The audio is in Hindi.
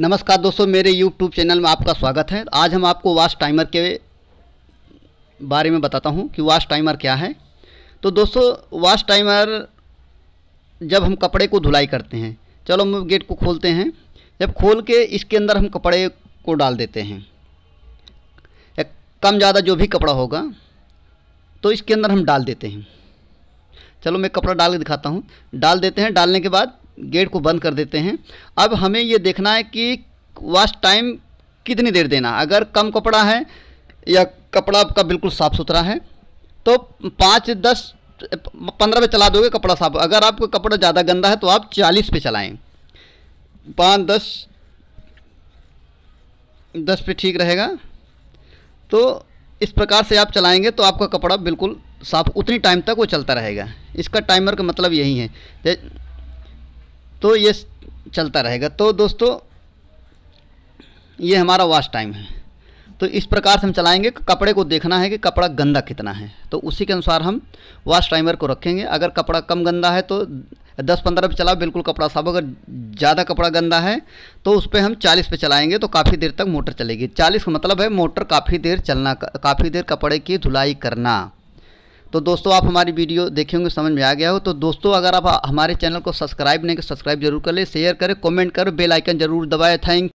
नमस्कार दोस्तों मेरे YouTube चैनल में आपका स्वागत है आज हम आपको वाश टाइमर के बारे में बताता हूँ कि वाश टाइमर क्या है तो दोस्तों वाश टाइमर जब हम कपड़े को धुलाई करते हैं चलो हम गेट को खोलते हैं जब खोल के इसके अंदर हम कपड़े को डाल देते हैं कम ज़्यादा जो भी कपड़ा होगा तो इसके अंदर हम डाल देते हैं चलो मैं कपड़ा डाल के दिखाता हूँ डाल देते हैं डालने के बाद गेट को बंद कर देते हैं अब हमें ये देखना है कि वाश टाइम कितनी देर देना अगर कम कपड़ा है या कपड़ा आपका बिल्कुल साफ़ सुथरा है तो पाँच दस पंद्रह पे चला दोगे कपड़ा साफ अगर आपका कपड़ा ज़्यादा गंदा है तो आप चालीस पे चलाएं पाँच दस दस पे ठीक रहेगा तो इस प्रकार से आप चलाएंगे तो आपका कपड़ा बिल्कुल साफ उतनी टाइम तक वो चलता रहेगा इसका टाइमर का मतलब यही है तो ये चलता रहेगा तो दोस्तों ये हमारा वॉश टाइम है तो इस प्रकार से हम चलाएंगे कपड़े को देखना है कि कपड़ा गंदा कितना है तो उसी के अनुसार हम वॉश टाइमर को रखेंगे अगर कपड़ा कम गंदा है तो दस पंद्रह पे चलाओ बिल्कुल कपड़ा साफ अगर ज़्यादा कपड़ा गंदा है तो उस पर हम चालीस पे चलाएंगे तो काफ़ी देर तक मोटर चलेगी चालीस का मतलब है मोटर काफ़ी देर चलना काफ़ी देर कपड़े की धुलाई करना तो दोस्तों आप हमारी वीडियो देखेंगे समझ में आ गया हो तो दोस्तों अगर आप हमारे चैनल को सब्सक्राइब नहीं कर सब्सक्राइब जरूर कर ले शेयर करें कॉमेंट करें बेलाइकन जरूर दबाए थैंक